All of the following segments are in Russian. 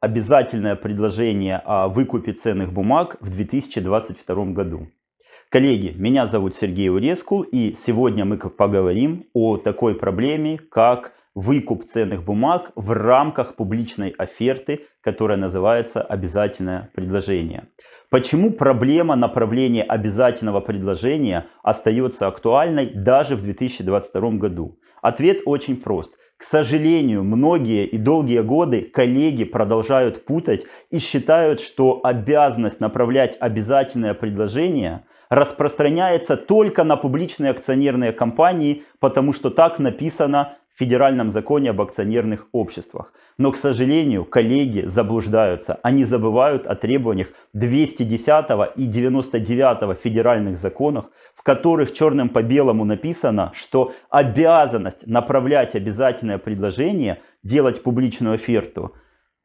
обязательное предложение о выкупе ценных бумаг в 2022 году. Коллеги, меня зовут Сергей Урескул, и сегодня мы поговорим о такой проблеме, как выкуп ценных бумаг в рамках публичной оферты, которая называется «Обязательное предложение». Почему проблема направления обязательного предложения остается актуальной даже в 2022 году? Ответ очень прост – к сожалению, многие и долгие годы коллеги продолжают путать и считают, что обязанность направлять обязательное предложение распространяется только на публичные акционерные компании, потому что так написано в Федеральном законе об акционерных обществах. Но, к сожалению, коллеги заблуждаются. Они забывают о требованиях 210 и 99 федеральных законах, в которых черным по белому написано, что обязанность направлять обязательное предложение, делать публичную оферту –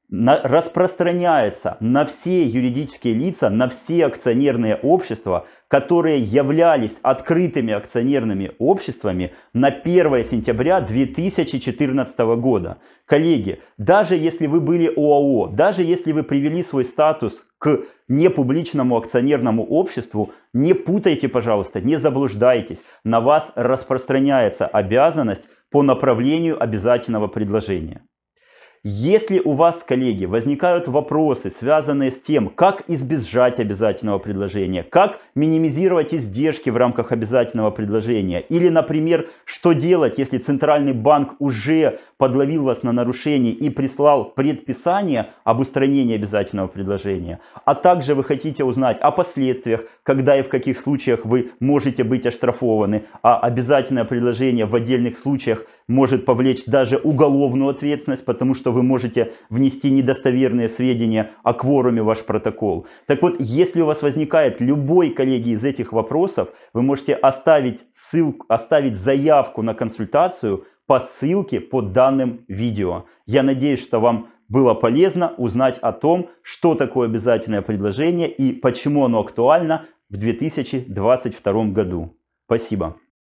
на, распространяется на все юридические лица, на все акционерные общества, которые являлись открытыми акционерными обществами на 1 сентября 2014 года. Коллеги, даже если вы были ОАО, даже если вы привели свой статус к непубличному акционерному обществу, не путайте, пожалуйста, не заблуждайтесь. На вас распространяется обязанность по направлению обязательного предложения. Если у вас, коллеги, возникают вопросы, связанные с тем, как избежать обязательного предложения, как минимизировать издержки в рамках обязательного предложения, или, например, что делать, если центральный банк уже подловил вас на нарушении и прислал предписание об устранении обязательного предложения, а также вы хотите узнать о последствиях, когда и в каких случаях вы можете быть оштрафованы, а обязательное предложение в отдельных случаях может повлечь даже уголовную ответственность, потому что вы можете внести недостоверные сведения о кворуме в ваш протокол. Так вот, если у вас возникает любой, коллеги, из этих вопросов, вы можете оставить ссылку, оставить заявку на консультацию – по ссылке под данным видео. Я надеюсь, что вам было полезно узнать о том, что такое обязательное предложение и почему оно актуально в 2022 году. Спасибо.